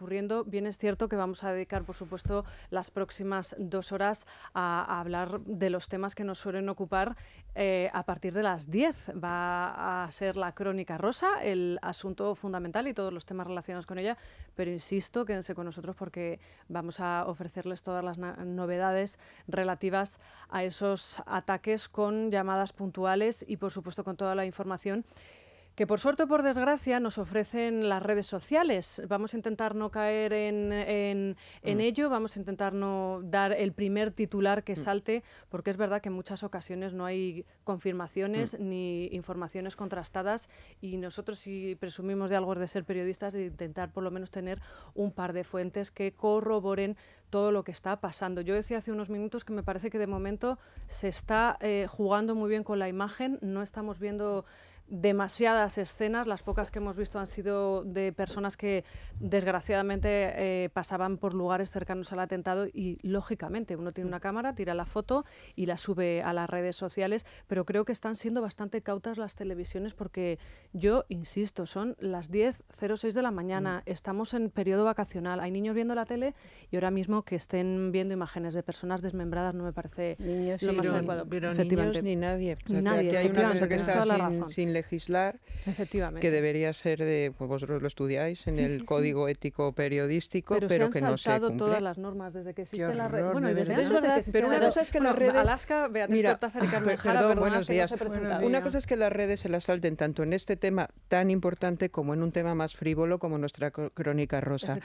Bien es cierto que vamos a dedicar, por supuesto, las próximas dos horas a, hablar de los temas que nos suelen ocupar eh, a partir de las 10. Va a ser la crónica rosa, el asunto fundamental y todos los temas relacionados con ella, pero insisto, quédense con nosotros porque vamos a ofrecerles todas las novedades relativas a esos ataques con llamadas puntuales y, por supuesto, con toda la información que por suerte o por desgracia nos ofrecen las redes sociales. Vamos a intentar no caer en, mm. ello, vamos a intentar no dar el primer titular que mm. salte, porque es verdad que en muchas ocasiones no hay confirmaciones mm. ni informaciones contrastadas y nosotros si presumimos de algo de ser periodistas, de intentar por lo menos tener un par de fuentes que corroboren todo lo que está pasando. Yo decía hace unos minutos que me parece que de momento se está eh, jugando muy bien con la imagen, no estamos viendo demasiadas escenas, las pocas que hemos visto han sido de personas que desgraciadamente eh, pasaban por lugares cercanos al atentado y lógicamente uno tiene una cámara, tira la foto y la sube a las redes sociales, pero creo que están siendo bastante cautas las televisiones porque yo insisto, son las 10.06 de la mañana, mm. estamos en periodo vacacional, hay niños viendo la tele y ahora mismo que estén viendo imágenes de personas desmembradas no me parece lo más adecuado. Pero niños ni nadie. nadie hay una que está sin, legislar, que debería ser de, pues, vosotros lo estudiáis en el código ético periodístico, pero, que no se cumple. todas las normas desde que existe la red. pero una cosa es que las redes... perdón, buenos días. una cosa es que las redes se las salten tanto en este tema tan importante como en un tema más frívolo como nuestra crónica rosa.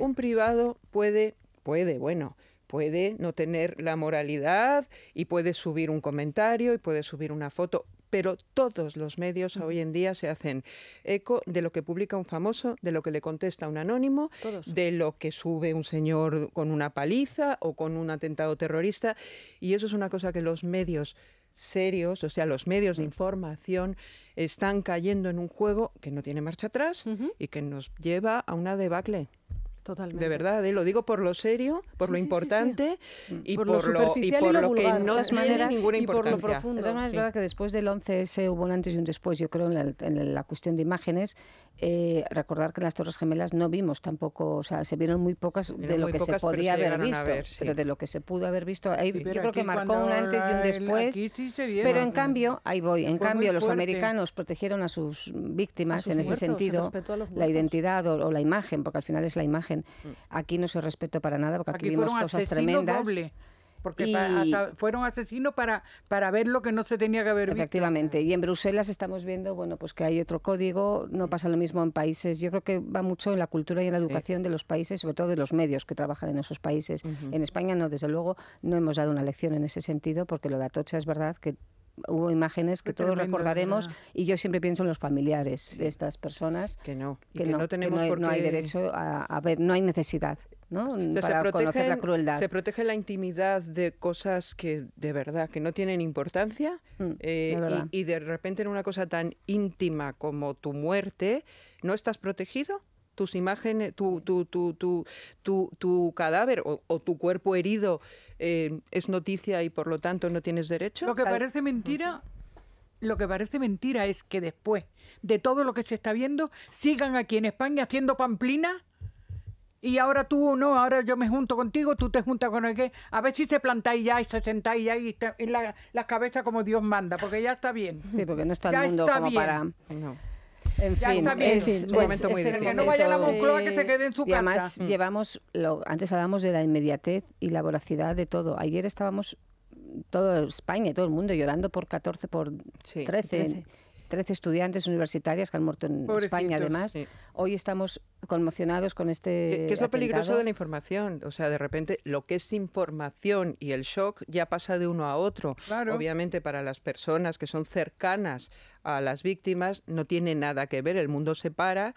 Un privado puede, puede, bueno, puede no tener la moralidad y puede subir un comentario y puede subir una foto, pero todos los medios hoy en día se hacen eco de lo que publica un famoso, de lo que le contesta un anónimo, de lo que sube un señor con una paliza o con un atentado terrorista. Y eso es una cosa que los medios serios, o sea, los medios de información están cayendo en un juego que no tiene marcha atrás y que nos lleva a una debacle. De verdad, ¿eh? lo digo por lo serio, por lo importante mm. y por, lo, que no ninguna importancia. es verdad que después del 11S hubo un antes y un después, yo creo, en la, cuestión de imágenes. Eh, recordar que en las Torres Gemelas no vimos tampoco, o sea, se vieron muy pocas de lo que se podía haber visto, pero de lo que se pudo haber visto. yo creo que marcó un antes y un después. pero en cambio, ahí voy, en cambio los americanos protegieron a sus víctimas en ese sentido, la identidad o la imagen, porque al final es la imagen Mm. Aquí no se respeto para nada, porque aquí, vimos cosas tremendas. porque fueron asesinos para, para ver lo que no se tenía que haber Efectivamente, y en Bruselas estamos viendo, bueno, pues que hay otro código, no pasa lo mismo en países. Yo creo que va mucho en la cultura y en la educación de los países, sobre todo de los medios que trabajan en esos países. En España no, desde luego, no hemos dado una lección en ese sentido, porque lo de Atocha es verdad que hubo imágenes que todos recordaremos y yo siempre pienso en los familiares de estas personas. Que no, que, no, tenemos no, hay, derecho a, ver, no hay necesidad. ¿no? para conocer la crueldad. Se protege la intimidad de cosas que de verdad que no tienen importancia mm, eh, y, de repente en una cosa tan íntima como tu muerte no estás protegido tus imágenes, tu, tu, tu, tu cadáver o, tu cuerpo herido eh, es noticia y por lo tanto no tienes derecho? Lo que parece mentira, lo que parece mentira es que después de todo lo que se está viendo, sigan aquí en España haciendo pamplina y ahora tú no, ahora yo me junto contigo, tú te juntas con el que, a ver si se plantáis ya y se sentáis ya y en las cabezas como Dios manda, porque ya está bien. Sí, porque no está el mundo como para... En fin, es, un momento muy difícil. Que no vaya la Moncloa, que se quede en su y además mm. llevamos, lo, antes hablábamos de la inmediatez y la voracidad de todo. Ayer estábamos todo España y todo el mundo llorando por 14, por 13, 13. estudiantes universitarias que han muerto en España, además. Hoy estamos conmocionados con este. ¿Qué es lo peligroso de la información? O sea, de repente lo que es información y el shock ya pasa de uno a otro. Claro. Obviamente para las personas que son cercanas a las víctimas no tiene nada que ver, el mundo se para,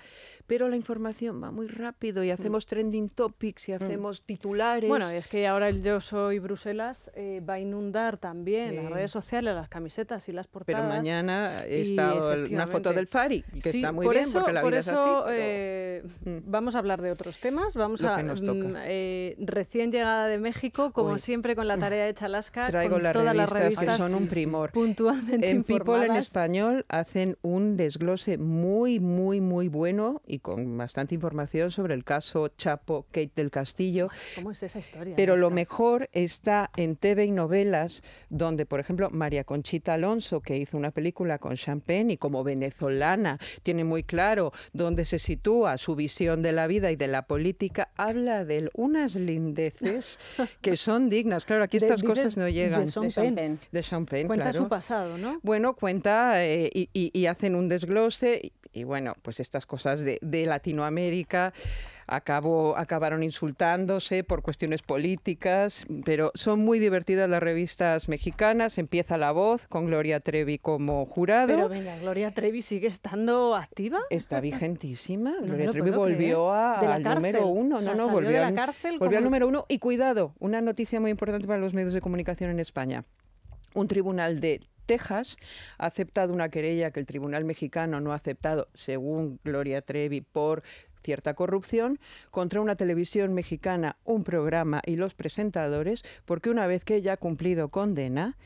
pero la información va muy rápido y mm. hacemos trending topics y mm. hacemos titulares. Bueno, es que ahora el Yo Soy Bruselas eh, va a inundar también las redes sociales, las camisetas y las portadas. Pero mañana está una foto del Fari, que está muy bien porque la vida es así. Eh, Mm. Vamos a hablar de otros temas. Vamos a. Mm, eh, recién llegada de México, como siempre, con la tarea de Chalasca. Traigo con las, todas las revistas que son un primor. Puntualmente. En People en español hacen un desglose muy, muy, muy bueno y con bastante información sobre el caso Chapo Kate del Castillo. ¿Cómo es esa historia? Pero lo mejor está en TV y novelas, donde, por ejemplo, María Conchita Alonso, que hizo una película con Champagne y como venezolana, tiene muy claro dónde se sitúa su visión de la vida y de la política, habla de unas lindeces que son dignas. Claro, aquí estas cosas no llegan. De Champagne. De Cuenta su pasado, ¿no? Bueno, cuenta eh, y hacen un desglose y bueno, pues estas cosas de, Latinoamérica acabó, acabaron insultándose por cuestiones políticas, pero son muy divertidas las revistas mexicanas. Empieza La Voz con Gloria Trevi como jurado. Pero venga, Gloria Trevi sigue estando activa. Está vigentísima. Gloria Trevi volvió a, al número uno. no, no, volvió, a la cárcel, volvió al número uno. Y cuidado, una noticia muy importante para los medios de comunicación en España un tribunal de Texas ha aceptado una querella que el tribunal mexicano no ha aceptado, según Gloria Trevi, por cierta corrupción, contra una televisión mexicana, un programa y los presentadores, porque una vez que ella ha cumplido condena,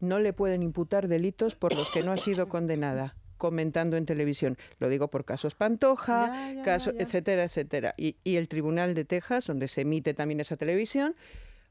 no le pueden imputar delitos por los que no ha sido condenada comentando en televisión. Lo digo por casos Pantoja, etcétera, etcétera. Y, y el Tribunal de Texas, donde se emite también esa televisión,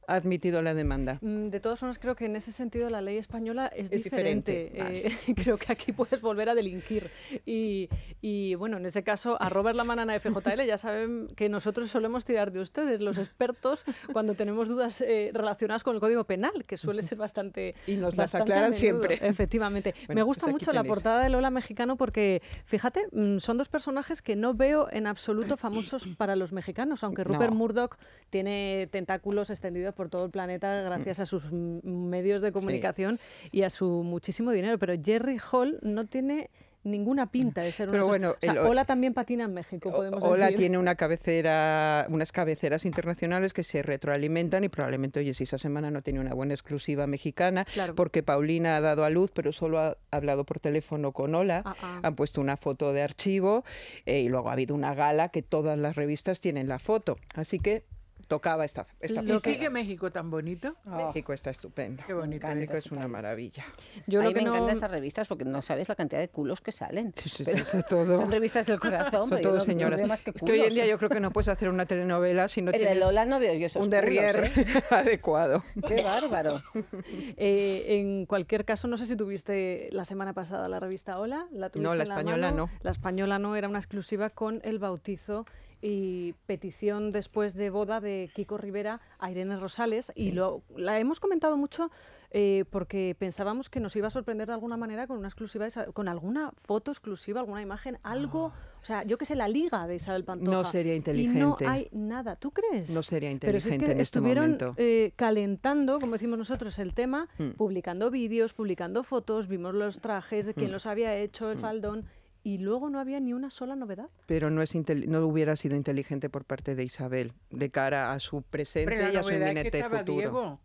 ha admitido la demanda. Mm, de todas formas, creo que en ese sentido la ley española es, diferente. Eh, creo que aquí puedes volver a delinquir. Y, bueno, en ese caso, a Robert La Manana FJL ya saben que nosotros solemos tirar de ustedes, los expertos, cuando tenemos dudas eh, relacionadas con el Código Penal, que suele ser bastante... Y nos las aclaran siempre. Efectivamente. Me pues gusta mucho la portada de Lola Mexicano porque, fíjate, mm, son dos personajes que no veo en absoluto famosos para los mexicanos, aunque Rupert Murdoch tiene tentáculos extendidos por todo el planeta mm. gracias a sus medios de comunicación y a su muchísimo dinero. Pero Jerry Hall no tiene ninguna pinta de ser un Pero bueno, Ola también patina en México, podemos Ola tiene una cabecera, unas cabeceras internacionales que se retroalimentan y probablemente, hoy si esa semana no tiene una buena exclusiva mexicana, porque Paulina ha dado a luz, pero solo ha hablado por teléfono con Hola ah, ah. han puesto una foto de archivo eh, y luego ha habido una gala que todas las revistas tienen la foto. Así que tocaba esta. esta ¿Y sigue México tan bonito? Oh, México está estupendo. Qué bonito. México es una maravilla. Yo que me no... encantan estas revistas porque no sabes la cantidad de culos que salen. Sí, sí, es todo. Son revistas del corazón. Son todos señoras. que, Es que, hoy en día yo creo que no puedes hacer una telenovela si no tienes de no veo yo un derriere ¿eh? adecuado. Qué bárbaro. Eh, en cualquier caso, no sé si tuviste la semana pasada la revista Hola. no, la, española no. La española no, era una exclusiva con el bautizo y petición después de boda de Kiko Rivera a Irene Rosales y lo, la hemos comentado mucho eh, porque pensábamos que nos iba a sorprender de alguna manera con una exclusiva con alguna foto exclusiva, alguna imagen, algo, ah. o sea, yo que sé, la liga de Isabel Pantoja. No sería inteligente. no hay nada, ¿tú crees? No sería inteligente este estuvieron, Eh, calentando, como decimos nosotros, el tema, mm. publicando vídeos, publicando fotos, vimos los trajes, de quién mm. los había hecho, el mm. faldón y luego no había ni una sola novedad. Pero no, es no hubiera sido inteligente por parte de Isabel de cara a su presente y a su inminente es futuro.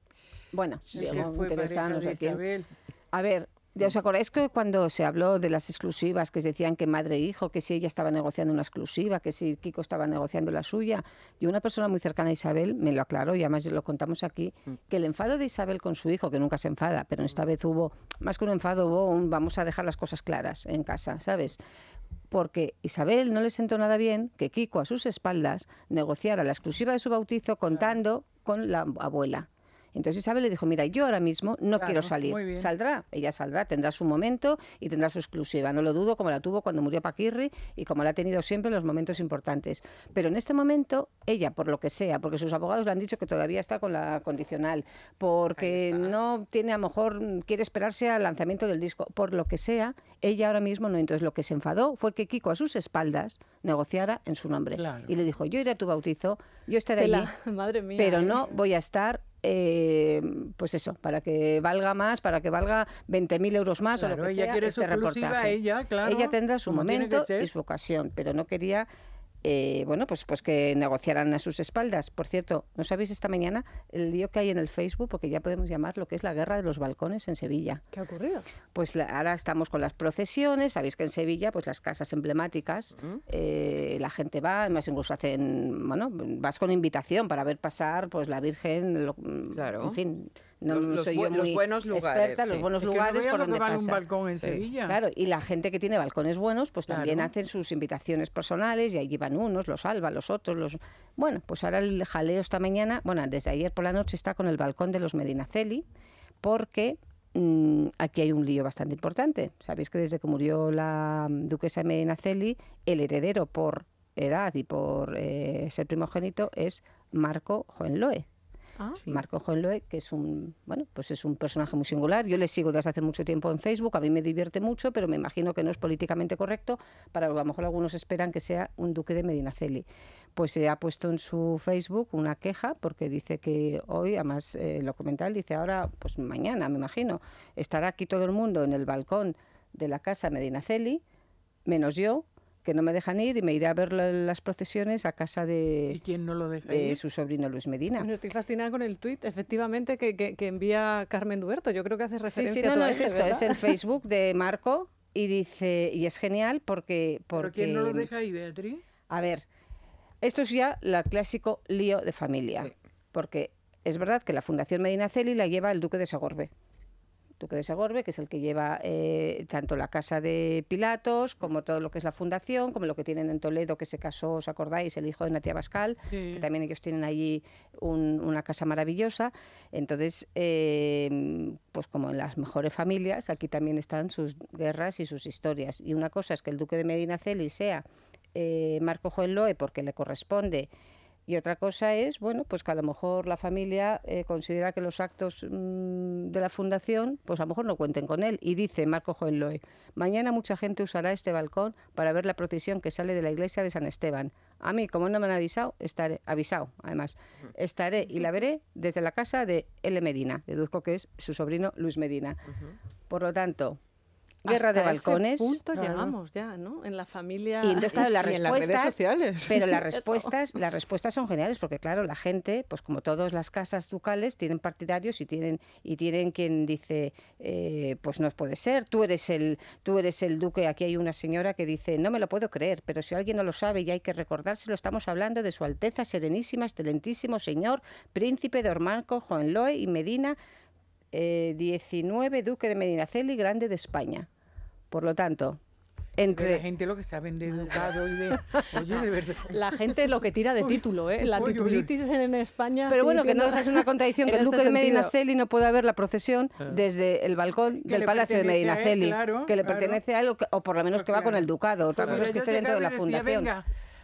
Bueno, Diego, A ver, ¿Os acordáis que cuando se habló de las exclusivas, que decían que madre e hijo, que si ella estaba negociando una exclusiva, que si Kiko estaba negociando la suya? Y una persona muy cercana a Isabel me lo aclaró, y además lo contamos aquí, mm. que el enfado de Isabel con su hijo, que nunca se enfada, pero esta mm. vez hubo, más que un enfado, hubo un vamos a dejar las cosas claras en casa, ¿sabes? porque Isabel no le sentó nada bien que Kiko a sus espaldas negociara la exclusiva de su bautizo contando con la abuela. Entonces Isabel le dijo, mira, yo ahora mismo no quiero salir. Saldrá, ella saldrá, tendrá su momento y tendrá su exclusiva. No lo dudo, como la tuvo cuando murió Paquirri y como la ha tenido siempre en los momentos importantes. Pero en este momento, ella, por lo que sea, porque sus abogados le han dicho que todavía está con la condicional, porque no tiene a lo mejor, quiere esperarse al lanzamiento del disco, por lo que sea, ella ahora mismo no. Entonces lo que se enfadó fue que Kiko a sus espaldas negociara en su nombre. Y le dijo, yo iré a tu bautizo, yo estaré ahí madre pero ¿eh? no voy a estar eh, pues eso, para que valga más, para que valga 20.000 euros más o lo que ella sea quiere este reportaje. Ella, claro, ella tendrá su momento y su ocasión, pero no quería eh, bueno, pues, pues que negociaran a sus espaldas. Por cierto, ¿no sabéis esta mañana el lío que hay en el Facebook? Porque ya podemos llamar lo que es la guerra de los balcones en Sevilla. ¿Qué ha ocurrido? Pues ahora estamos con las procesiones, sabéis que en Sevilla, pues las casas emblemáticas, eh, la gente va, más incluso hacen, bueno, vas con invitación para ver pasar pues la Virgen, claro. en fin no soy yo muy buenos lugares, los buenos lugares no por donde pasa. un balcón en Claro, y la gente que tiene balcones buenos, pues también hacen sus invitaciones personales y allí van unos, los salva, los otros, los... Bueno, pues ahora el jaleo esta mañana, bueno, desde ayer por la noche está con el balcón de los Medinaceli, porque mm, aquí hay un lío bastante importante. Sabéis que desde que murió la duquesa de Medinaceli, el heredero por edad y por eh, ser primogénito es Marco Hohenlohe Ah, Marco Hohenlohe, eh, que es un, bueno, pues es un personaje muy singular. Yo le sigo desde hace mucho tiempo en Facebook, a mí me divierte mucho, pero me imagino que no es políticamente correcto, para a lo mejor algunos esperan que sea un duque de Medinaceli pues se eh, ha puesto en su Facebook una queja porque dice que hoy, además eh, el lo dice ahora, pues mañana me imagino, estará aquí todo el mundo en el balcón de la casa Medinaceli, menos yo, que no me dejan ir y me iré a ver las procesiones a casa de, su sobrino Luis Medina. Bueno, estoy fascinada con el tweet, efectivamente, que, envía Carmen Duerto. Yo creo que hace referencia a todo esto, es el Facebook de Marco y dice, y es genial porque... porque quién no lo deja ahí, Beatriz? A ver, esto es ya el clásico lío de familia, porque es verdad que la Fundación Medina Celi la lleva el duque de Sagorbe. Duque de Segorbe, que es el que lleva eh, tanto la casa de Pilatos como todo lo que es la fundación, como lo que tienen en Toledo, que se casó, ¿os acordáis? El hijo de Natia Bascal, que también ellos tienen allí una casa maravillosa. Entonces, eh, pues como en las mejores familias, aquí también están sus guerras y sus historias. Y una cosa es que el Duque de Medinaceli sea eh, Marco Joel Loe, porque le corresponde y otra cosa es, bueno, pues que a lo mejor la familia eh, considera que los actos mm, de la fundación, pues a lo mejor no cuenten con él. Y dice Marco Joenloe, mañana mucha gente usará este balcón para ver la procesión que sale de la iglesia de San Esteban. A mí, como no me han avisado, estaré, avisado además, estaré y la veré desde la casa de L. Medina, deduzco que es su sobrino Luis Medina. Por lo tanto, Guerra de balcones. Ese punto llegamos ya, ¿no? En la familia. Y las redes sociales. Pero las respuestas, las respuestas son geniales, porque claro, la gente, pues como todas las casas ducales, tienen partidarios y tienen, y tienen quien dice, eh, pues no puede ser, tú eres el, tú eres el duque. Aquí hay una señora que dice, no me lo puedo creer, pero si alguien no lo sabe y hay que recordárselo, estamos hablando de su Alteza Serenísima, Excelentísimo Señor, Príncipe de Ormanco, Juan Loe y Medina eh, 19 duque de Medinaceli grande de España. Por lo tanto, entre... la gente lo que saben de Ducado y de... de La gente lo que tira de título, ¿eh? La titulitis en España... Pero bueno, que no es una contradicción que el duque este de Medinaceli no pueda ver la procesión ah. desde el balcón del Palacio de Medinaceli, que le pertenece a él, o por lo menos pues que va con el ducado. Otra cosa es que esté dentro de la fundación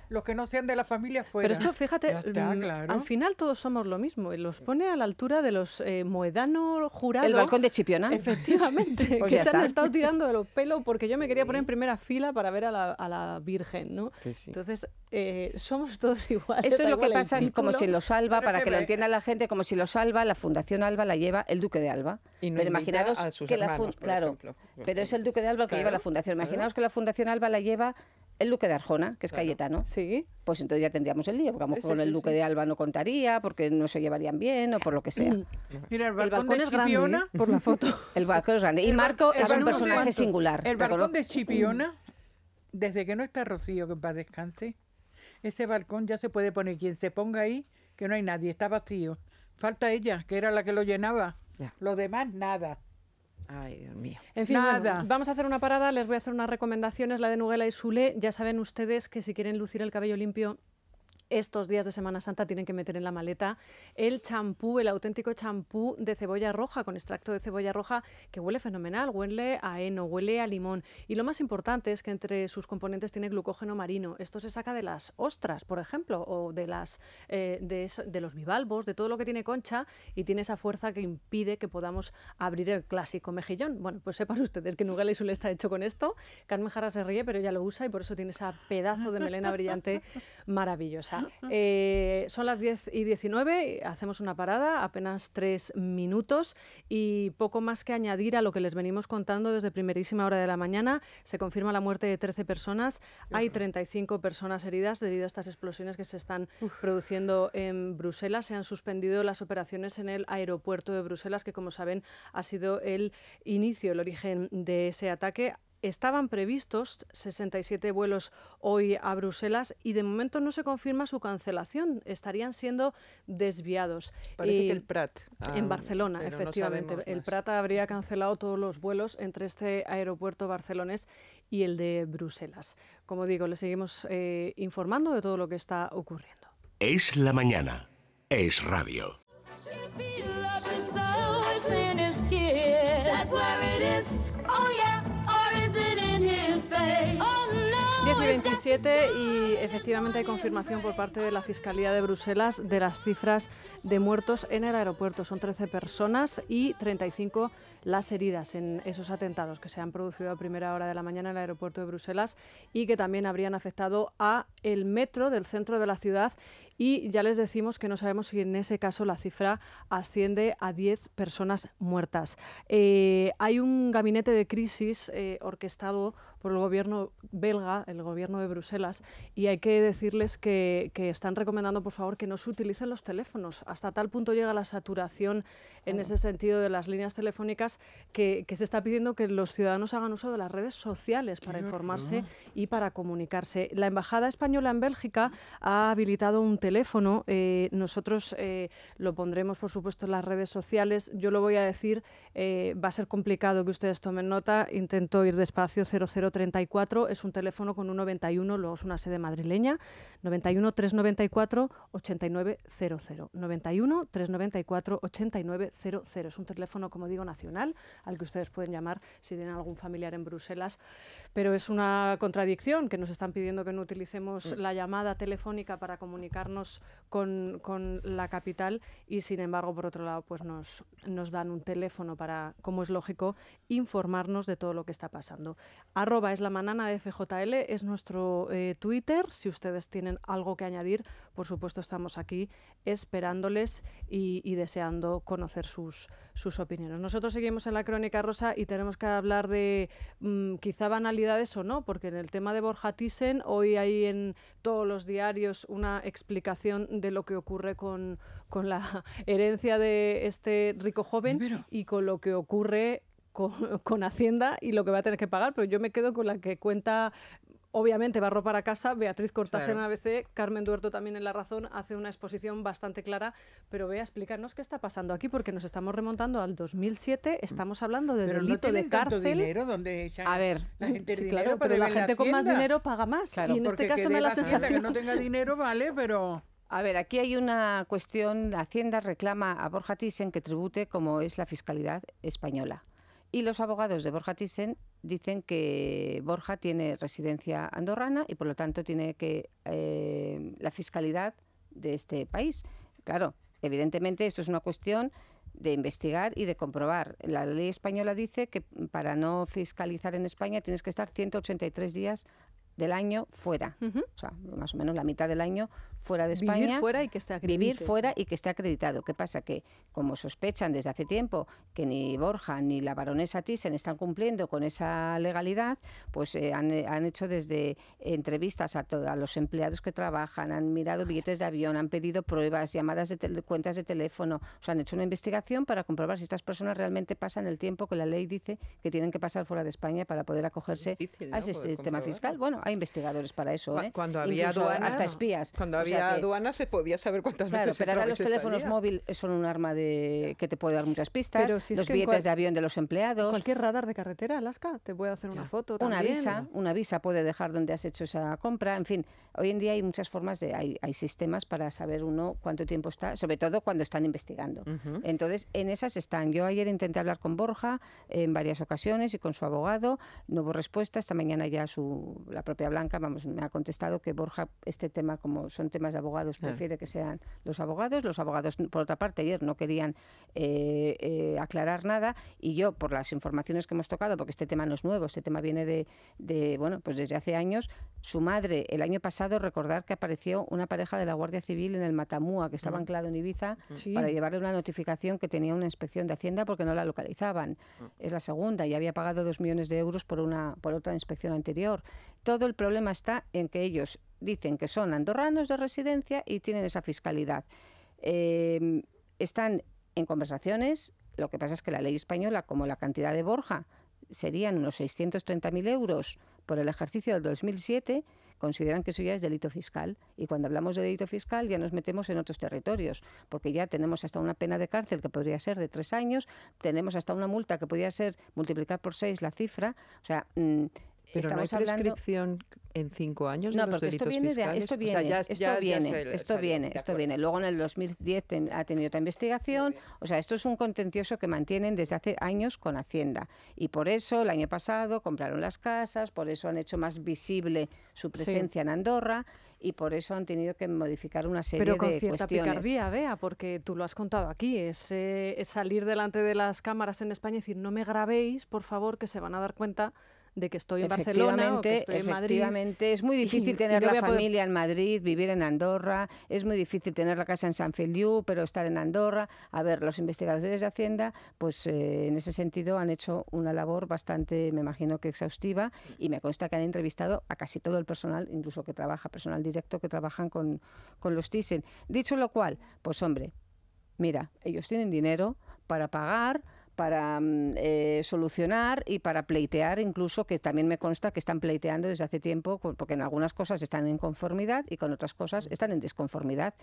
los que no sean de la familia fuera. Pero esto, fíjate, mm, al final todos somos lo mismo. Y los pone a la altura de los eh, Moedano jurado. El balcón de Chipiona. Efectivamente. que pues se han estado tirando de los pelos porque yo me quería poner en primera fila para ver a la, Virgen, ¿no? Entonces, eh, somos todos iguales. Eso es lo que pasa, como si lo salva, para que lo entienda eh, la gente, como si lo salva, la Fundación Alba la lleva el Duque de Alba. Y pero imaginaros que la claro, pero es el Duque de Alba el que lleva la fundación. Imaginaos que la Fundación Alba la lleva el Duque de Arjona, que es Cayetano, sí. pues entonces ya tendríamos el lío, porque con el Duque de Alba no contaría, porque no se llevarían bien o por lo que sea. Mira, el balcón, de es Chipiona, ¿eh? por la foto. El balcón es grande. Y Marco es un personaje singular. El balcón de Chipiona, desde que no está Rocío, que para descanse, ese balcón ya se puede poner quien se ponga ahí, que no hay nadie, está vacío. Falta ella, que era la que lo llenaba. Lo demás, nada. Ay, Dios mío. En fin, Nada. vamos a hacer una parada, les voy a hacer unas recomendaciones, la de Nugela y Sule. Ya saben ustedes que si quieren lucir el cabello limpio, estos días de Semana Santa tienen que meter en la maleta el champú, el auténtico champú de cebolla roja, con extracto de cebolla roja, que huele fenomenal, huele a heno, huele a limón. Y lo más importante es que entre sus componentes tiene glucógeno marino. Esto se saca de las ostras, por ejemplo, o de, las, eh, de, los bivalvos, de todo lo que tiene concha y tiene esa fuerza que impide que podamos abrir el clásico mejillón. Bueno, pues sepan ustedes que y Sule está hecho con esto. Carmen Jara se ríe, pero ya lo usa y por eso tiene esa pedazo de melena brillante maravillosa. Eh, son las 10 y 19, hacemos una parada, apenas tres minutos y poco más que añadir a lo que les venimos contando desde primerísima hora de la mañana. Se confirma la muerte de 13 personas, hay 35 personas heridas debido a estas explosiones que se están produciendo en Bruselas. Se han suspendido las operaciones en el aeropuerto de Bruselas, que como saben ha sido el inicio, el origen de ese ataque Estaban previstos 67 vuelos hoy a Bruselas y de momento no se confirma su cancelación. Estarían siendo desviados. Parece que el Prat. en Barcelona, efectivamente. el Prat habría cancelado todos los vuelos entre este aeropuerto barcelonés y el de Bruselas. Como digo, le seguimos eh, informando de todo lo que está ocurriendo. Es la mañana. Es radio. 10 y 27 y efectivamente hay confirmación por parte de la Fiscalía de Bruselas de las cifras de muertos en el aeropuerto. Son 13 personas y 35 las heridas en esos atentados que se han producido a primera hora de la mañana en el aeropuerto de Bruselas y que también habrían afectado a el metro del centro de la ciudad y ya les decimos que no sabemos si en ese caso la cifra asciende a 10 personas muertas. Eh, hay un gabinete de crisis eh, orquestado por el gobierno belga, el gobierno de Bruselas, y hay que decirles que, están recomendando, por favor, que no se utilicen los teléfonos. Hasta tal punto llega la saturación en ese sentido de las líneas telefónicas que, se está pidiendo que los ciudadanos hagan uso de las redes sociales para informarse y para comunicarse. La Embajada Española en Bélgica ha habilitado un teléfono. Eh, nosotros eh, lo pondremos, por supuesto, en las redes sociales. Yo lo voy a decir, eh, va a ser complicado que ustedes tomen nota. Intento ir despacio, 003. 34 es un teléfono con un 91, luego es una sede madrileña, 91 394 8900. 91 394 8900. Es un teléfono, como digo, nacional al que ustedes pueden llamar si tienen algún familiar en Bruselas, pero es una contradicción que nos están pidiendo que no utilicemos mm. la llamada telefónica para comunicarnos con, la capital y sin embargo, por otro lado, pues nos, nos dan un teléfono para, como es lógico, informarnos de todo lo que está pasando es la manana de FJL, es nuestro eh, Twitter. Si ustedes tienen algo que añadir, por supuesto estamos aquí esperándoles y, deseando conocer sus, opiniones. Nosotros seguimos en la crónica rosa y tenemos que hablar de mm, quizá banalidades o no, porque en el tema de Borja Thyssen hoy hay en todos los diarios una explicación de lo que ocurre con, la herencia de este rico joven y con lo que ocurre con, Hacienda y lo que va a tener que pagar, pero yo me quedo con la que cuenta obviamente Barro para casa, Beatriz Cortázar en ABC, Carmen Duerto también en La Razón, hace una exposición bastante clara, pero ve a explicarnos qué está pasando aquí, porque nos estamos remontando al 2007, estamos hablando de delito de cárcel. Dinero donde a ver, la gente claro, pero la gente con más dinero paga más, y en este caso me da la sensación... no tenga dinero, vale, pero... A ver, aquí hay una cuestión, Hacienda reclama a Borja Thyssen que tribute como es la fiscalidad española. Y los abogados de Borja Thyssen dicen que Borja tiene residencia andorrana y por lo tanto tiene que eh, la fiscalidad de este país. Claro, evidentemente esto es una cuestión de investigar y de comprobar. La ley española dice que para no fiscalizar en España tienes que estar 183 días del año fuera, o sea, más o menos la mitad del año fuera de España. Vivir fuera y que esté acreditado. ¿Qué pasa? Que como sospechan desde hace tiempo que ni Borja ni la baronesa Thyssen están cumpliendo con esa legalidad, pues eh, eh, han, hecho desde entrevistas a, los empleados que trabajan, han mirado billetes de avión, han pedido pruebas, llamadas de cuentas de teléfono, o sea, han hecho una investigación para comprobar si estas personas realmente pasan el tiempo que la ley dice que tienen que pasar fuera de España para poder acogerse a ese sistema fiscal. Bueno, hay investigadores para eso. ¿eh? Cuando había hasta espías. Cuando había sea, aduana se podía saber cuántas claro, Pero ahora los teléfonos móviles son un arma de que te puede dar muchas pistas, los billetes de avión de los empleados. Cualquier radar de carretera, Alaska, te puede hacer una foto. También. Una visa, una visa puede dejar donde has hecho esa compra, en fin. Hoy en día hay muchas formas, de, hay, sistemas para saber uno cuánto tiempo está, sobre todo cuando están investigando. Entonces, en esas están. Yo ayer intenté hablar con Borja en varias ocasiones y con su abogado, no hubo respuesta. Esta mañana ya su, la propia Blanca vamos, me ha contestado que Borja, este tema, como son temas de abogados, ah. prefiere que sean los abogados. Los abogados, por otra parte, ayer no querían eh, eh, aclarar nada y yo, por las informaciones que hemos tocado, porque este tema no es nuevo, este tema viene de, de bueno, pues desde hace años, su madre el año pasado recordar que apareció una pareja de la Guardia Civil en el Matamúa, que estaba anclado en Ibiza, para llevarle una notificación que tenía una inspección de Hacienda porque no la localizaban. Es la segunda y había pagado dos millones de euros por, una, por otra inspección anterior. Todo el problema está en que ellos dicen que son andorranos de residencia y tienen esa fiscalidad. Em, están en conversaciones, lo que pasa es que la ley española, como la cantidad de Borja, serían unos 630.000 euros por el ejercicio del 2007, consideran que eso ya es delito fiscal. Y cuando hablamos de delito fiscal ya nos metemos en otros territorios, porque ya tenemos hasta una pena de cárcel que podría ser de tres años, tenemos hasta una multa que podría ser multiplicar por seis la cifra. O sea, mm, pero estamos no hay prescripción en cinco años. No, de porque esto viene, esto viene, esto viene, esto viene, esto viene. Luego en el 2010 ha tenido otra investigación. O sea, esto es un contencioso que mantienen desde hace años con Hacienda y por eso el año pasado compraron las casas, por eso han hecho más visible su presencia en Andorra y por eso han tenido que modificar una serie Pero con cierta picardía, vea, porque tú lo has contado aquí, es, es salir delante de las cámaras en España y decir no me grabéis, por favor, que se van a dar cuenta de que estoy en Barcelona o que estoy en Madrid. Efectivamente, es muy difícil tener la familia en Madrid, vivir en Andorra, es muy difícil tener la casa en San Feliu, pero estar en Andorra. A ver, los investigadores de Hacienda, pues eh, en ese sentido han hecho una labor bastante, me imagino que exhaustiva, y me consta que han entrevistado a casi todo el personal, incluso que trabaja, personal directo que trabajan con, con los Thyssen. Dicho lo cual, pues hombre, mira, ellos tienen dinero para pagar para mm, eh, solucionar y para pleitear, incluso que también me consta que están pleiteando desde hace tiempo, porque en algunas cosas están en conformidad y con otras cosas están en desconformidad.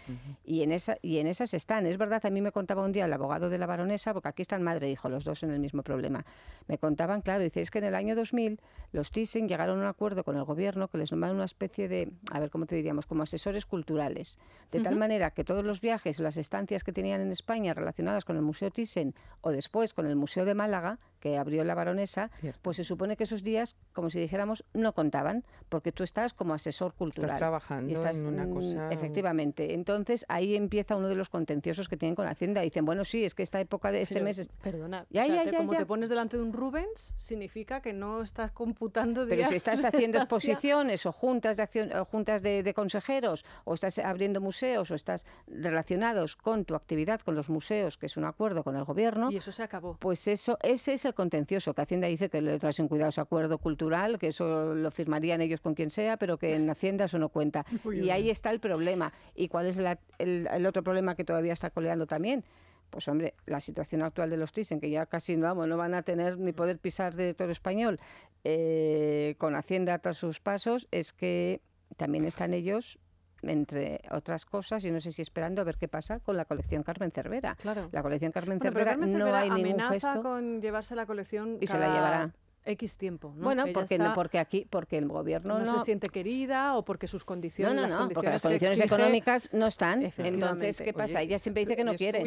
y, en esa, y en esas están. Es verdad, a mí me contaba un día el abogado de la baronesa, porque aquí están madre e hijo, los dos en el mismo problema. Me contaban, claro, dice, es que en el año 2000 los Thyssen llegaron a un acuerdo con el gobierno que les nombraron una especie de, a ver cómo te diríamos, como asesores culturales. De tal manera que todos los viajes, las estancias que tenían en España relacionadas con el Museo Thyssen o después con con el Museo de Málaga que abrió la baronesa, pues se supone que esos días, como si dijéramos, no contaban, porque tú estás como asesor cultural. Estás trabajando en una mm, cosa... Efectivamente. Entonces, ahí empieza uno de los contenciosos que tienen con Hacienda. Dicen, bueno, sí, es que esta época de este mes... Es... Perdona, ya, o ya, como te pones delante de un Rubens, significa que no estás computando... Pero si estás haciendo exposiciones o juntas de, acción, juntas de consejeros, o estás abriendo museos, o estás relacionados con tu actividad, con los museos, que es un acuerdo con el gobierno... Y eso se acabó. Pues eso, ese es el contencioso, que Hacienda dice que le traes en cuidados acuerdo cultural, que eso lo firmarían ellos con quien sea, pero que en Hacienda eso no cuenta. y ahí está el problema. ¿Y cuál es el, otro problema que todavía está coleando también? pues hombre, la situación actual de los TIS, que ya casi vamos, no van a tener ni poder pisar de todo español eh, con Hacienda tras sus pasos, es que también están ellos entre otras cosas, y no sé si esperando a ver qué pasa con la colección Carmen Cervera. Claro. La colección Carmen Cervera no hay ningún gesto. con llevarse la colección y se la llevará. X tiempo. Bueno, porque, porque aquí, porque el gobierno no, se siente querida o porque sus condiciones. No, no, las condiciones económicas no están. Entonces, ¿qué pasa? Ella siempre dice que no quiere.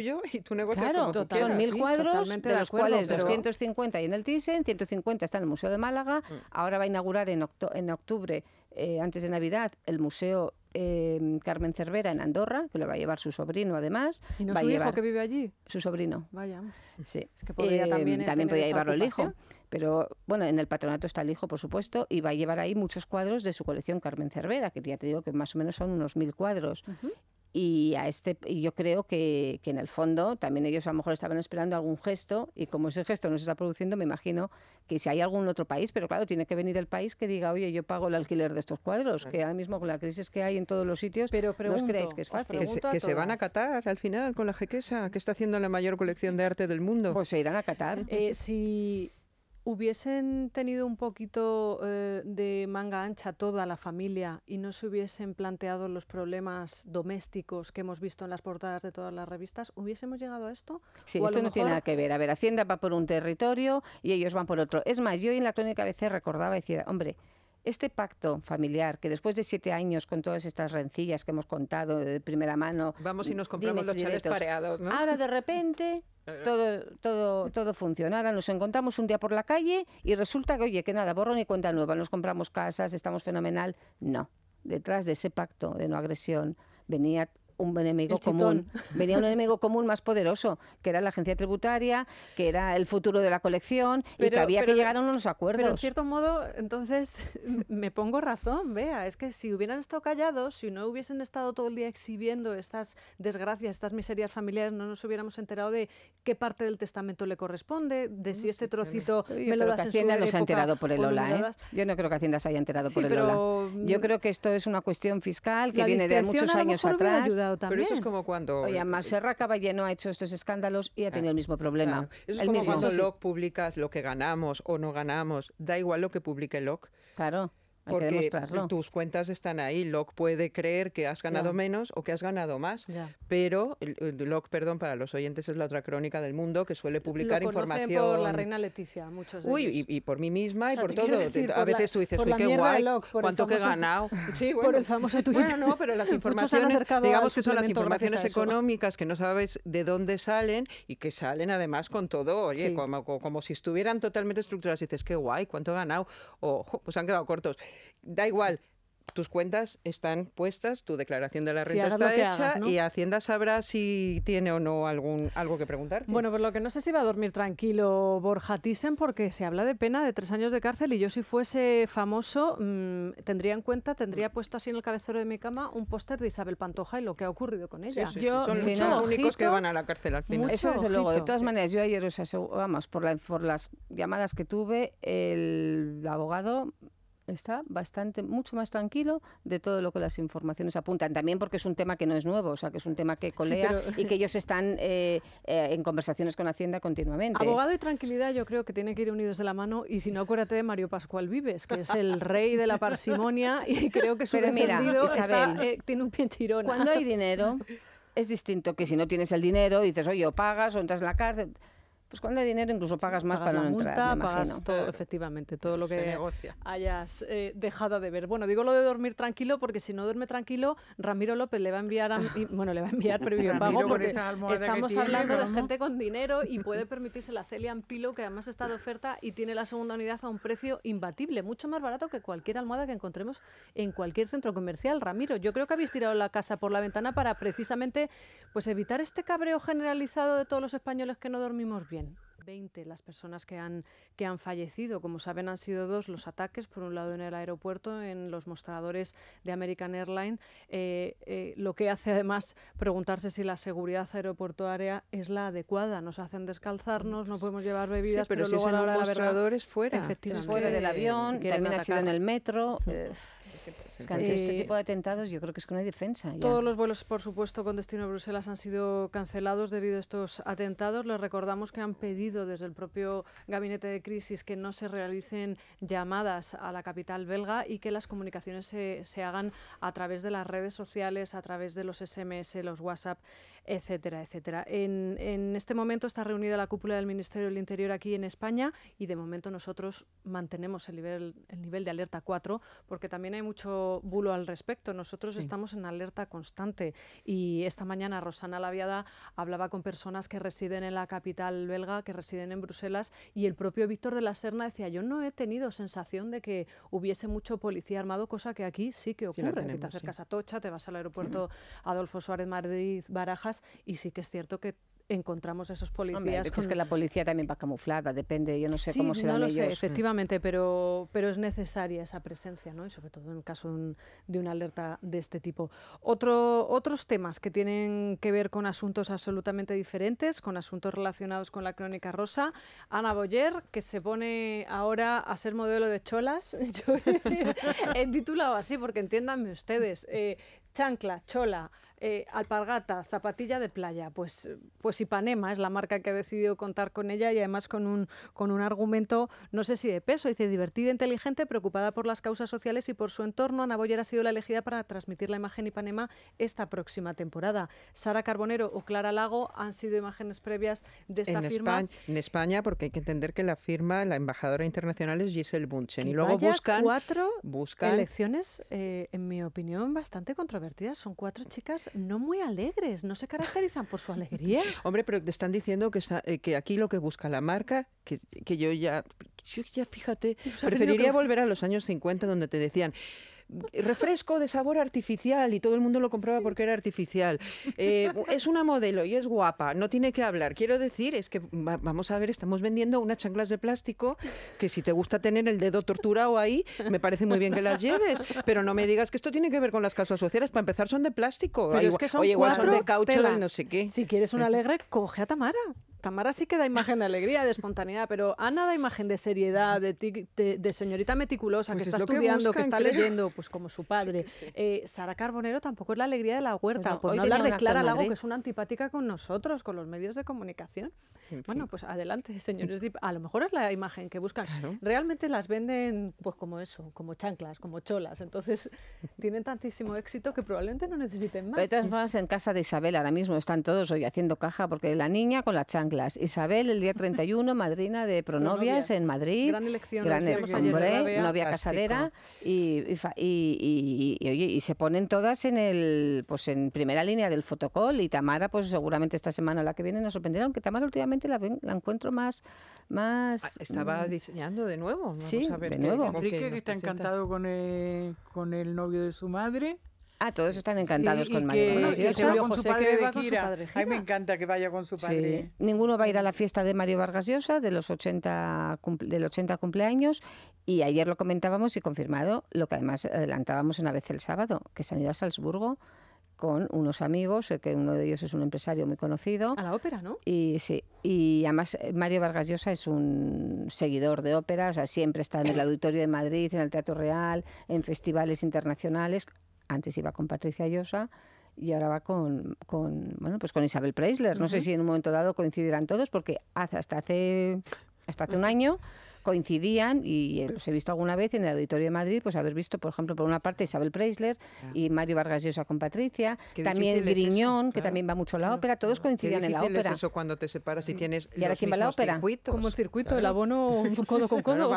claro, son mil cuadros, de, los cuales 250 hay en el Thyssen, 150 está en el Museo de Málaga. Mm. Ahora va a inaugurar en, en octubre, eh, antes de Navidad, el Museo Em, Carmen Cervera en Andorra, que lo va a llevar su sobrino además. ¿Y no su hijo que vive allí? Su sobrino. Vaya. Sí. Es que podría em, también. Eh, también podría llevarlo el hijo. Pero bueno, en el patronato está el hijo, por supuesto, y va a llevar ahí muchos cuadros de su colección Carmen Cervera, que ya te digo que más o menos son unos mil cuadros y a este y yo creo que, que, en el fondo también ellos a lo mejor estaban esperando algún gesto y como ese gesto no se está produciendo me imagino que si hay algún otro país pero claro tiene que venir el país que diga oye yo pago el alquiler de estos cuadros que ahora mismo con la crisis que hay en todos los sitios pero os creéis que es fácil que, se, van a Qatar al final con la jequesa que está haciendo la mayor colección de arte del mundo pues se irán a Qatar eh, hubiesen tenido un poquito eh, de manga ancha toda la familia y no se hubiesen planteado los problemas domésticos que hemos visto en las portadas de todas las revistas, ¿hubiésemos llegado a esto? Sí, esto no tiene nada que ver. A ver, Hacienda va por un territorio y ellos van por otro. Es más, yo en la crónica BC recordaba y decía, hombre, este pacto familiar, que después de siete años con todas estas rencillas que hemos contado de primera mano... Vamos y nos compramos los chales pareados, ¿no? Ahora de repente todo, todo, todo funciona. nos encontramos un día por la calle y resulta que, oye, que nada, borro ni cuenta nueva, nos compramos casas, estamos fenomenal. No, detrás de ese pacto de no agresión venía un enemigo común. Venía un enemigo común más poderoso, que era la agencia tributaria, que era el futuro de la colección y que había que llegar a unos acuerdos. Pero en cierto modo, entonces me pongo razón, vea, es que si hubieran estado callados, si no hubiesen estado todo el día exhibiendo estas desgracias, estas miserias familiares, no nos hubiéramos enterado de qué parte del testamento le corresponde, de si este trocito me lo das que en se ha enterado por el OLA, ¿eh? Yo no creo que Hacienda se haya enterado por el OLA. Yo mm, creo que esto es una cuestión fiscal que viene de muchos años atrás pero eso es como cuando... Oye, Maserra Serra Caballero ha hecho estos escándalos y ha tenido el mismo problema. Eso es el como mismo. cuando Locke publicas lo que ganamos o no ganamos, da igual lo que publique Locke. Claro porque tus cuentas están ahí. Locke puede creer que has ganado menos o que has ganado más, pero Locke, perdón, para los oyentes es la otra crónica del mundo que suele publicar información. por la reina Leticia, muchos Uy, Y, por mí misma y por todo. a veces tú dices, qué guay, cuánto he ganado. Sí, bueno, por el famoso Twitter. no, pero las informaciones, digamos que son las informaciones económicas que no sabes de dónde salen y que salen además con todo, oye, como, como, si estuvieran totalmente estructuradas. Y dices, qué guay, cuánto he ganado, o pues han quedado cortos. Da igual. tus cuentas están puestas, tu declaración de la renta está hecha y Hacienda sabrá si tiene o no algún algo que preguntar. Bueno, por lo que no sé si va a dormir tranquilo Borja porque se habla de pena de tres años de cárcel y yo si fuese famoso mm, tendría en cuenta, tendría puesto así en el cabecero de mi cama un póster de Isabel Pantoja y lo que ha ocurrido con ella. son los únicos que van a la cárcel al final. Eso desde luego. De todas maneras, yo ayer os vamos, por, por las llamadas que tuve, el abogado está bastante, mucho más tranquilo de todo lo que las informaciones apuntan. También porque es un tema que no es nuevo, o sea, que es un tema que colea y que ellos están eh, eh, en conversaciones con Hacienda continuamente. Abogado y tranquilidad yo creo que tiene que ir unidos de la mano y si no, acuérdate de Mario Pascual Vives, que es el rey de la parsimonia y creo que su defendido eh, tiene un pie Cuando hay dinero es distinto que si no tienes el dinero dices, oye, o pagas o entras en la cárcel. Pues cuando hay dinero incluso pagas más para la no multa, pagas todo, efectivamente, todo lo que hayas eh, dejado de ver. Bueno, digo lo de dormir tranquilo porque si no duerme tranquilo, Ramiro López le va a enviar, bueno, le va a enviar previo pago porque estamos hablando de gente con dinero y puede permitirse la Celia Ampilo que además está de oferta y tiene la segunda unidad a un precio imbatible, mucho más barato que cualquier almohada que encontremos en cualquier centro comercial. Ramiro, yo creo que habéis tirado la casa por la ventana para precisamente pues evitar este cabreo generalizado de todos los españoles que no dormimos bien. 20 las personas que han, que han fallecido. Como saben, han sido dos los ataques, por un lado en el aeropuerto, en los mostradores de American Airlines, eh, eh, lo que hace además preguntarse si la seguridad aeroportuaria es la adecuada. Nos hacen descalzarnos, no podemos llevar bebidas, pero, si luego ahora la fuera. Efectivamente. del avión, también ha sido en el metro... Eh, pues es este tipo de atentados yo creo que es que no hay defensa. Todos los vuelos, por supuesto, con destino a Bruselas han sido cancelados debido a estos atentados. Les recordamos que han pedido desde el propio gabinete de crisis que no se realicen llamadas a la capital belga y que las comunicaciones se, se hagan a través de las redes sociales, a través de los SMS, los WhatsApp etcétera, etcétera. En, este momento está reunida la cúpula del Ministerio del Interior aquí en España y de momento nosotros mantenemos el nivel, de alerta 4 porque también hay mucho bulo al respecto. Nosotros estamos en alerta constante y esta mañana Rosana Laviada hablaba con personas que residen en la capital belga, que residen en Bruselas y el propio Víctor de la Serna decía, yo no he tenido sensación de que hubiese mucho policía armado, cosa que aquí sí que ocurre, te a Tocha, te vas al aeropuerto Adolfo Suárez Madrid Barajas y sí que es cierto que encontramos esos policías. es que la policía también va camuflada, depende, yo no sé cómo se no Sé, efectivamente, pero, pero es necesaria esa presencia, sobre todo en el caso de, una alerta de este tipo. Otro, otros temas que tienen que ver con asuntos absolutamente diferentes, con asuntos relacionados con la crónica rosa. Ana Boyer, que se pone ahora a ser modelo de cholas, yo he titulado así porque entiéndanme ustedes, eh, chancla, chola, eh, alpargata, zapatilla de playa, pues, pues Ipanema es la marca que ha decidido contar con ella y además con un, con un argumento, no sé si de peso, dice divertida, inteligente, preocupada por las causas sociales y por su entorno. Ana Boyer ha sido la elegida para transmitir la imagen Ipanema esta próxima temporada. Sara Carbonero o Clara Lago han sido imágenes previas de esta firma. en España, porque hay que entender que la firma, la embajadora internacional es Giselle Bunchen. Y luego buscan. Cuatro elecciones, eh, en mi opinión, bastante controvertidas son cuatro chicas no muy alegres, no se caracterizan por su alegría. Hombre, pero te están diciendo que, eh, que aquí lo que busca la marca, que, que yo ya, ya fíjate, pues preferiría volver a los años 50 donde te decían, refresco de sabor artificial y todo el mundo lo compraba porque era artificial. Eh, es una modelo y es guapa, no tiene que hablar. Quiero decir, es que vamos a ver, estamos vendiendo unas chanclas de plástico que si te gusta tener el dedo torturado ahí, me parece muy bien que las lleves, pero no me digas que esto tiene que ver con las causas sociales. Para empezar, son de plástico. son de caucho no sé qué. Si quieres una alegre, coge a Tamara. Tamara sí que da imagen de alegría, de espontaneidad, pero Ana da imagen de seriedad, de, de, señorita meticulosa pues que está estudiando, que, está leyendo, pues como su padre. Eh, Sara Carbonero tampoco es la alegría de la huerta, bueno, por no hablar de Clara Lago, que es una antipática con nosotros, con los medios de comunicación. Bueno, pues adelante, señores. A lo mejor es la imagen que buscan. Realmente las venden pues como eso, como chanclas, como cholas. Entonces tienen tantísimo éxito que probablemente no necesiten más. de en casa de Isabel ahora mismo están todos hoy haciendo caja porque la niña con la chancla Isabel, el día 31, madrina de Pronovias en Madrid. Gran elección. novia casadera. Y, y, y, se ponen todas en el pues en primera línea del fotocol Y Tamara, pues seguramente esta semana o la que viene nos sorprenderá, aunque Tamara últimamente la, encuentro más... más ah, Estaba mm, diseñando de nuevo. Vamos sí, de nuevo. Enrique, que está encantado con el, con el novio de su madre. Ah, todos están encantados con Mario Vargas Llosa. Que Ay, me encanta que vaya con su padre. Sí. Ninguno va a ir a mm. la fiesta de Mario Vargas Llosa de los 80, del 80 cumpleaños y ayer lo comentábamos y confirmado lo que además adelantábamos una vez el sábado, que se han ido a Salzburgo con unos amigos, eh, que uno de ellos es un empresario muy conocido. A la ópera, ¿no? Y sí, y además eh, Mario Vargas Llosa es un seguidor de ópera, siempre está en el Auditorio de Madrid, en el Teatro Real, en festivales internacionales, antes iba con Patricia Llosa y ahora va con, bueno, pues con Isabel Preisler. No sé si en un momento dado coincidirán todos, porque hasta hace hasta hace un año coincidían y eh, los he visto alguna vez en el Auditorio de Madrid, pues haber visto, por ejemplo, por una parte Isabel Preisler y Mario Vargas Llosa con Patricia, también Griñón, que también va mucho a la ópera, todos coincidían en la ópera. Es eso cuando te separas y tienes ¿Y ahora quién va a la ópera? Como el circuito, el abono codo con codo.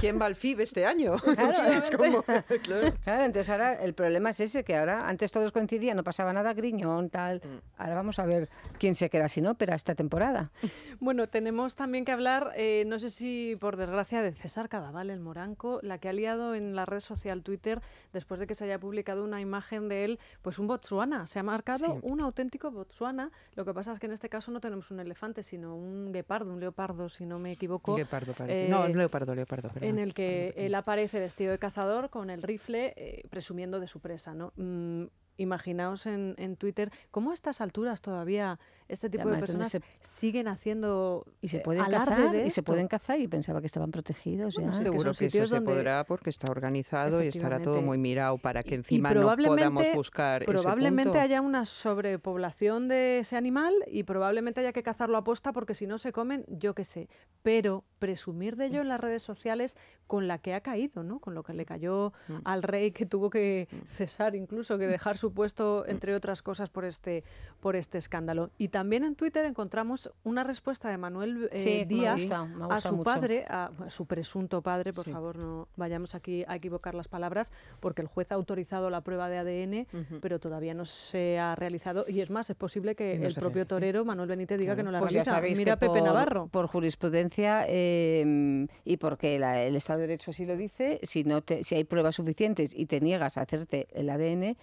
¿Quién va al FIB este año? Claro, entonces ahora el problema es ese, que ahora antes todos coincidían, no pasaba nada, Griñón, tal. Mm. Ahora vamos a ver quién se queda sin ópera esta temporada. Bueno, tenemos también que hablar, eh, no sé si por desgracia de César Cadaval, el moranco, la que ha liado en la red social Twitter después de que se haya publicado una imagen de él, pues un Botsuana. Se ha marcado un auténtico Botsuana. Lo que pasa es que en este caso no tenemos un elefante, sino un guepardo, un leopardo, si no me equivoco. parece. no, eh, un leopardo, leopardo. En el que él aparece vestido de cazador con el rifle, eh, presumiendo de su presa, ¿no? Mm, imaginaos en, en Twitter cómo a estas alturas todavía este tipo de personas siguen haciendo y se pueden eh, cazar y se pueden cazar y pensaba que estaban protegidos ya. seguro que, eso se podrá porque está organizado y estará todo muy mirado para que encima no podamos buscar probablemente haya una sobrepoblación de ese animal y probablemente haya que cazarlo a posta porque si no se comen yo qué sé pero presumir de ello en las redes sociales con la que ha caído no con lo que le cayó mm. al rey que tuvo que mm. cesar incluso que dejar su puesto mm. entre otras cosas por este por este escándalo y también en Twitter encontramos una respuesta de Manuel eh, Díaz a su padre, a, su presunto padre, por favor, no vayamos aquí a equivocar las palabras, porque el juez ha autorizado la prueba de ADN, pero todavía no se ha realizado. Y es más, es posible que el propio torero, Manuel Benítez, diga que no la pues realiza. Mira Pepe Navarro. Por jurisprudencia em, y porque el Estado de Derecho sí lo dice, si, no si hay pruebas suficientes y te niegas a hacerte el ADN,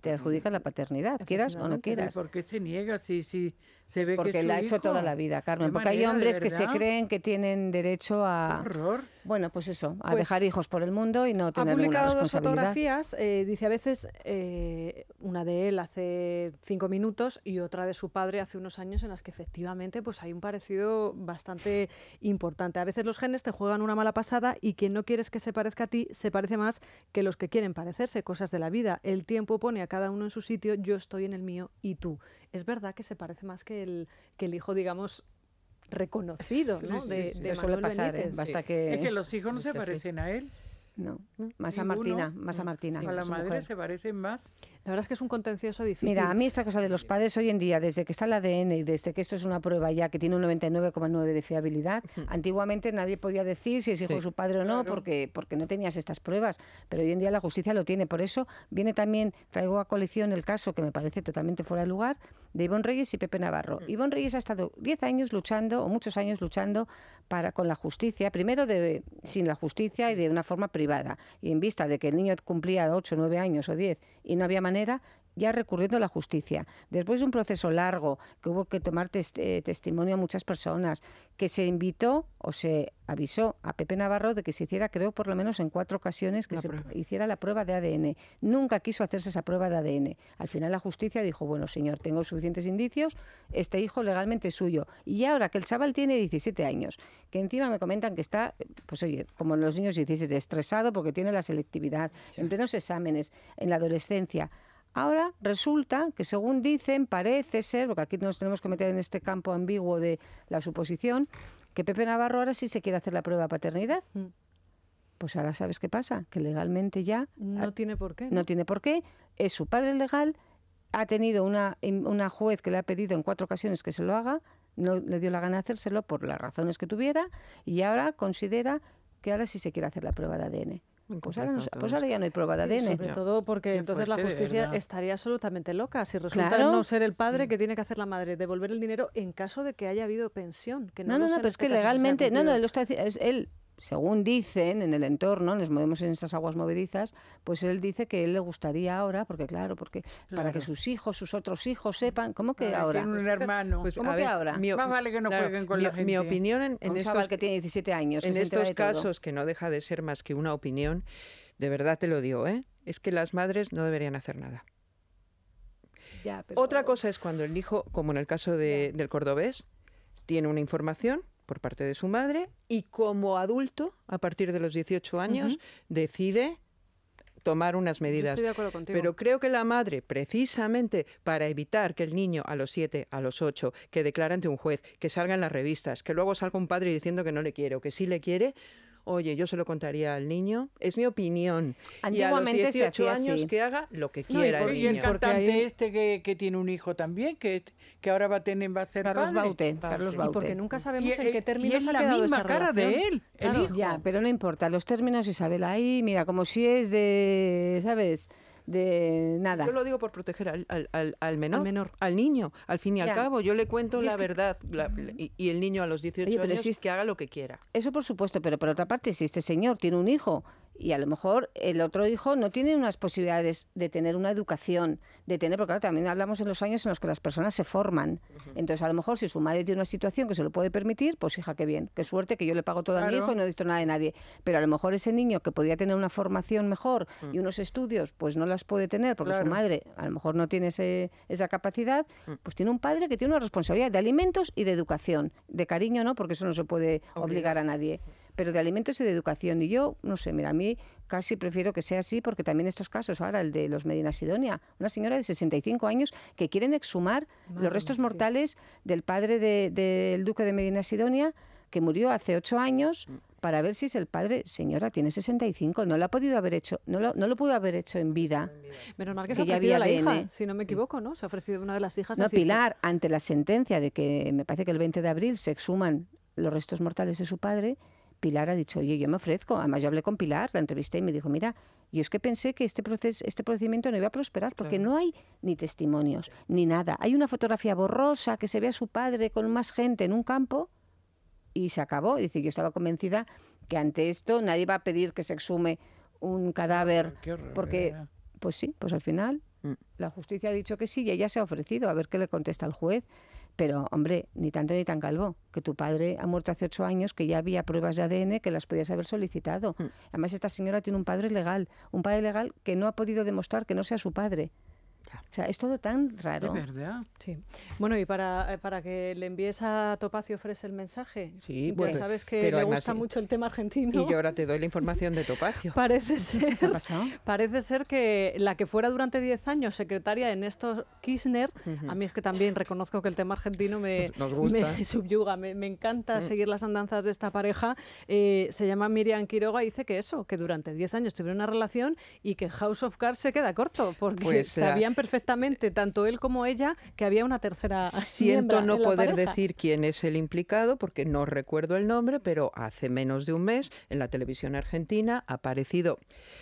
te adjudican, la, paternidad. quieras o no quieras. por qué se niega sí, sí, porque la ha hecho toda la vida, Carmen. Porque hay hombres que se creen que tienen derecho a. Horror. Bueno, pues eso, a pues dejar hijos por el mundo y no tener ha publicado Dos fotografías, eh, dice a veces eh, una de él hace cinco minutos y otra de su padre hace unos años, en las que efectivamente pues hay un parecido bastante importante. A veces los genes te juegan una mala pasada y quien no quieres que se parezca a ti se parece más que los que quieren parecerse, cosas de la vida. El tiempo pone a cada uno en su sitio, yo estoy en el mío y tú. Es verdad que se parece más que el, hijo, digamos, reconocido ¿no? de, que... Es que los hijos no se parecen a él. No, más a Martina, más a Martina. A la madre se parecen más la verdad es que es un contencioso difícil. Mira, a mí esta cosa de los padres hoy en día, desde que está el ADN y desde que esto es una prueba ya que tiene un 99,9 de fiabilidad, antiguamente nadie podía decir si es hijo de su padre o no porque, porque no tenías estas pruebas, pero hoy en día la justicia lo tiene. Por eso viene también, traigo a colección el caso que me parece totalmente fuera de lugar, de Ivonne Reyes y Pepe Navarro. Mm. Ivonne Reyes ha estado 10 años luchando, o muchos años luchando, para, con la justicia, primero de, sin la justicia y de una forma privada, y en vista de que el niño cumplía 8, 9 años o 10 y no había manera ya recurriendo a la justicia. Después de un proceso largo, que hubo que tomar eh, testimonio a muchas personas, que se invitó o se avisó a Pepe Navarro de que se hiciera, creo, por lo menos en cuatro ocasiones, que se hiciera la prueba de ADN. Nunca quiso hacerse esa prueba de ADN. Al final la justicia dijo, bueno, señor, tengo suficientes indicios, este hijo legalmente es suyo. Y ahora que el chaval tiene 17 años, que encima me comentan que está, pues oye, como los niños 17, estresado porque tiene la selectividad, en plenos exámenes, en la adolescencia, Ahora resulta que, según dicen, parece ser, porque aquí nos tenemos que meter en este campo ambiguo de la suposición, que Pepe Navarro ahora sí se quiere hacer la prueba de paternidad. Mm. Pues ahora sabes qué pasa, que legalmente ya... No tiene por qué. ¿no? tiene por qué, es su padre legal, ha tenido una, una juez que le ha pedido en cuatro ocasiones que se lo haga, no le dio la gana de hacérselo por las razones que tuviera, y ahora considera que ahora sí se quiere hacer la prueba de ADN. Pues, pues ahora, ya no hay probada de ADN. sobre todo porque entonces la justicia estaría absolutamente loca si resulta no ser el padre mm. que tiene que hacer la madre, devolver el dinero en caso de que haya habido pensión. Que no, no, no, es que legalmente, no, no, es, él según dicen en el entorno, nos movemos en estas aguas movedizas, pues él dice que él le gustaría ahora, porque claro, porque para que sus hijos, sus otros hijos sepan, ¿cómo que ahora? un hermano. Pues, ¿Cómo que ahora? Más vale que no con la gente. opinión en, un estos, que tiene 17 años. En estos casos, que no deja de ser más que una opinión, de verdad te lo digo, ¿eh? es que las madres no deberían hacer nada. Otra cosa es cuando el hijo, como en el caso del cordobés, tiene una información por parte de su madre y como adulto, a partir de los 18 años, decide tomar unas medidas. estoy de acuerdo contigo. Pero creo que la madre, precisamente para evitar que el niño a los 7, a los 8, que declare ante un juez, que salga en las revistas, que luego salga un padre diciendo que no le quiere o que sí le quiere, oye, yo se lo contaría al niño, es mi opinión. Antiguamente y a los 18 años que haga lo que quiera. y, el niño. y, el cantante este que, que, tiene un hijo también, que, que ahora va a tener, va a ser Carlos padre. Baute. Carlos Baute. Y porque nunca sabemos en e- qué términos y es la misma cara de él. El hijo. Ya, pero no importa, los términos, Isabel, ahí, mira, como si es de, ¿sabes? de nada. Yo lo digo por proteger al, al, al, menor, menor, al niño. Al fin y al cabo, yo le cuento la verdad y, el niño a los 18 pero años es que haga lo que quiera. Eso por supuesto, pero por otra parte, si este señor tiene un hijo y a lo mejor el otro hijo no tiene unas posibilidades de tener una educación, de tener, porque claro, también hablamos en los años en los que las personas se forman. Entonces, a lo mejor si su madre tiene una situación que se lo puede permitir, pues hija, qué bien, qué suerte que yo le pago todo a mi hijo y no he visto nada de nadie. Pero a lo mejor ese niño que podría tener una formación mejor mm. y unos estudios, pues no las puede tener porque su madre a lo mejor no tiene esa capacidad, mm. pues tiene un padre que tiene una responsabilidad de alimentos y de educación. De cariño no, porque eso no se puede obligar a nadie. Mm pero de alimentos y de educación. Y yo, no sé, mira, a mí casi prefiero que sea así porque también estos casos, ahora el de los Medina Sidonia, una señora de 65 años que quieren exhumar los restos mortales del padre del duque de Medina Sidonia que murió hace ocho años mm. para ver si es el padre. Señora, tiene 65, no lo ha podido haber hecho, no lo, no lo pudo haber hecho en vida. Menos mal que, se ha la hija, si no me equivoco, ¿no? Se ha ofrecido una de las hijas. No, Pilar, ante la sentencia de que me parece que el 20 de abril se exhuman los restos mortales de su padre, Pilar ha dicho, oye, yo me ofrezco. Además, yo hablé con Pilar, la entrevisté y me dijo, mira, yo es que pensé que este, proceso, este procedimiento no iba a prosperar porque no hay ni testimonios, ni nada. Hay una fotografía borrosa que se ve a su padre con más gente en un campo y se acabó. Dice, yo estaba convencida que ante esto nadie va a pedir que se exhume un cadáver porque, pues sí, pues al final mm. la justicia ha dicho que sí y ella se ha ofrecido a ver qué le contesta el juez. Pero, hombre, ni tanto ni tan calvo, que tu padre ha muerto hace ocho años, que ya había pruebas de ADN que las podías haber solicitado. Mm. Además, esta señora tiene un padre legal, un padre legal que no ha podido demostrar que no sea su padre. O sea, es todo tan raro. verdad. Bueno, y eh, para, que le envíes a Topacio Fres el mensaje. Sí, sabes que le gusta mucho el tema argentino. Y yo ahora te doy la información de Topacio. parece ser. Parece ser que la que fuera durante 10 años secretaria en Néstor Kirchner, a mí es que también reconozco que el tema argentino me, subyuga, me, encanta mm. seguir las andanzas de esta pareja. Eh, se llama Miriam Quiroga y dice que eso, que durante 10 años tuvieron una relación y que House of Cards se queda corto porque pues, se habían perfectamente, tanto él como ella, que había una tercera. Siento no poder decir quién es el implicado, porque no recuerdo el nombre, pero hace menos de un mes en la televisión argentina ha aparecido.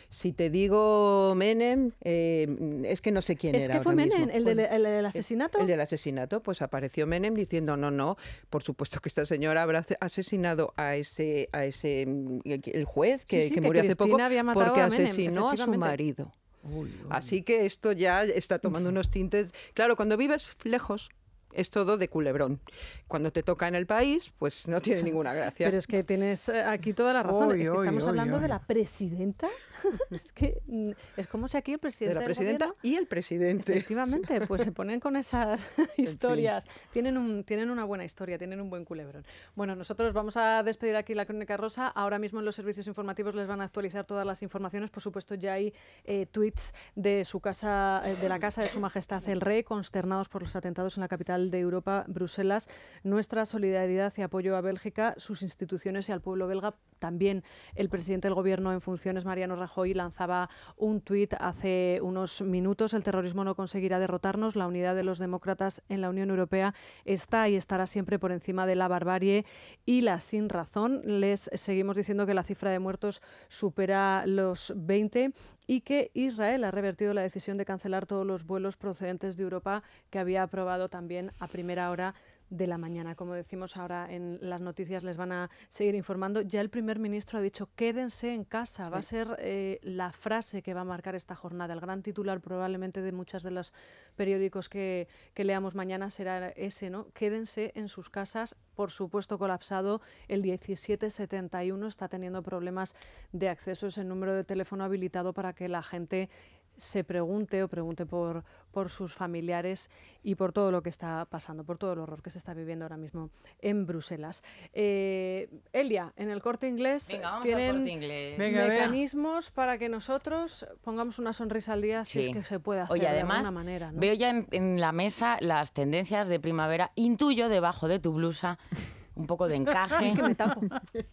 Si te digo Menem, eh, es que no sé quién era. Es que fue Menem, el, del, eh, asesinato. El, del asesinato, pues apareció Menem diciendo: no, no, por supuesto que esta señora habrá asesinado a ese, a ese mm, el juez que, murió hace poco porque asesinó a su marido. Así que esto ya está tomando unos tintes. Claro, cuando vives lejos, es todo de culebrón. Cuando te toca en el país, pues no tiene ninguna gracia. Pero es que tienes eh, aquí toda la razón. Estamos hablando de la presidenta es que mm, es como si aquí el presidente. De la presidenta y el presidente. Efectivamente, pues se ponen con esas historias. Tienen, un, tienen una buena historia, tienen un buen culebrón. Bueno, nosotros vamos a despedir aquí la Crónica Rosa. Ahora mismo en los servicios informativos les van a actualizar todas las informaciones. Por supuesto, ya hay eh, tweets de, su casa, eh, de la casa de Su Majestad el Rey, consternados por los atentados en la capital de Europa, Bruselas. Nuestra solidaridad y apoyo a Bélgica, sus instituciones y al pueblo belga. También el presidente del Gobierno en funciones, Mariano Rajoy, Hoy lanzaba un tuit hace unos minutos. El terrorismo no conseguirá derrotarnos. La unidad de los demócratas en la Unión Europea está y estará siempre por encima de la barbarie y la sin razón. Les seguimos diciendo que la cifra de muertos supera los 20 y que Israel ha revertido la decisión de cancelar todos los vuelos procedentes de Europa que había aprobado también a primera hora de la mañana. Como decimos ahora en las noticias, les van a seguir informando. Ya el primer ministro ha dicho quédense en casa. Va a ser eh, la frase que va a marcar esta jornada. El gran titular probablemente de muchos de los periódicos que, que leamos mañana será ese, ¿no? Quédense en sus casas. Por supuesto, colapsado. El 1771 está teniendo problemas de acceso. Es el número de teléfono habilitado para que la gente se pregunte o pregunte por, por sus familiares y por todo lo que está pasando, por todo el horror que se está viviendo ahora mismo en Bruselas. Eh, Elia, en el corte inglés tienen mecanismos para que nosotros pongamos una sonrisa al día si es que se puede hacer además, de alguna manera. Veo ya en la mesa las tendencias de primavera, intuyo debajo de tu blusa un poco de encaje.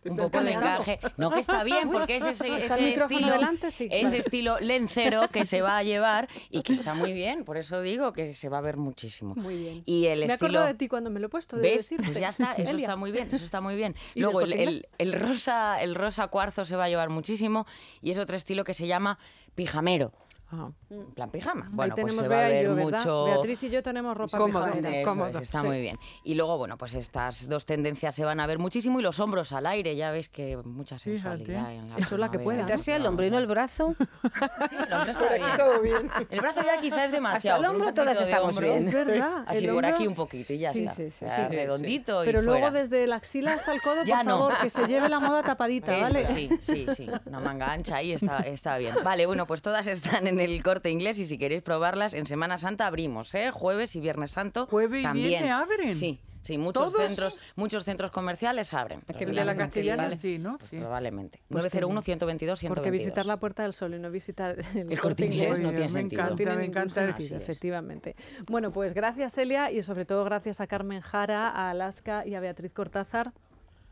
Un poco de encaje. No, que está bien, porque es ese, ese estilo, ese estilo lencero que se va a llevar y que está muy bien. Por eso digo que se va a ver muchísimo. Muy bien. Y el me estilo... acuerdo de ti cuando me lo he puesto. De ¿Ves? Pues ya está, eso está muy bien, eso está muy bien. Luego, el, rosa, el rosa cuarzo se va a llevar muchísimo y es otro estilo que se llama pijamero en mm, plan pijama. Bueno, pues se va a ver mucho. Beatriz y yo tenemos ropa cómoda Es, está muy bien. Y luego, bueno, pues estas dos tendencias se van a ver muchísimo y los hombros al aire, ya ves que mucha sensualidad. en la eso es la que pueda. ¿no? el hombro y no el brazo. Sí, el hombro está bien. El brazo ya quizás es demasiado. Hasta el hombro todas estamos bien. Es verdad. Así por aquí un poquito y ya está. Sí, sí, sí. redondito y Pero luego desde la axila hasta el codo, ya por no. favor, que se lleve la moda tapadita, ¿vale? Sí, sí, sí. Una manga ancha ahí está, está bien. Vale, bueno, pues todas están en el corte inglés y si queréis probarlas, en Semana Santa abrimos, ¿eh? Jueves y Viernes Santo. Jueves también. abren. Sí. Sí, muchos centros, muchos centros comerciales abren. Es de la castellana sí, ¿no? Pues probablemente. 901 122 122. Porque visitar la Puerta del Sol y no visitar el, corte inglés no tiene me Encanta, me encanta efectivamente. Bueno, pues gracias Elia y sobre todo gracias a Carmen Jara, a Alaska y a Beatriz Cortázar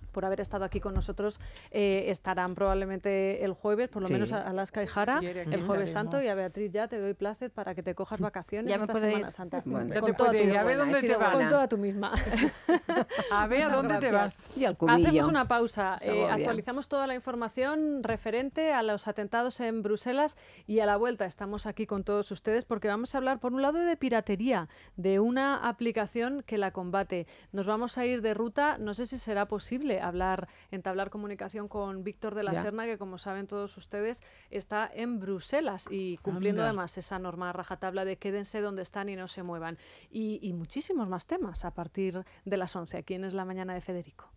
por haber estado aquí con nosotros. Eh, estarán probablemente el jueves, por lo menos a Alaska y Jara, el jueves santo. Y a Beatriz ya te doy placer para que te cojas vacaciones esta Semana Santa. con, a ver dónde te vas. tu misma. a ver a dónde te vas. Hacemos una pausa. Eh, actualizamos toda la información referente a los atentados en Bruselas y a la vuelta estamos aquí con todos ustedes porque vamos a hablar, por un lado, de piratería, de una aplicación que la combate. Nos vamos a ir de ruta, no sé si será posible hablar, entablar comunicación con Víctor de la Serna, que como saben todos ustedes, está en Bruselas y cumpliendo además esa norma rajatabla de quédense donde están y no se muevan. Y, y muchísimos más temas a partir de las 11. Aquí en Es la Mañana de Federico.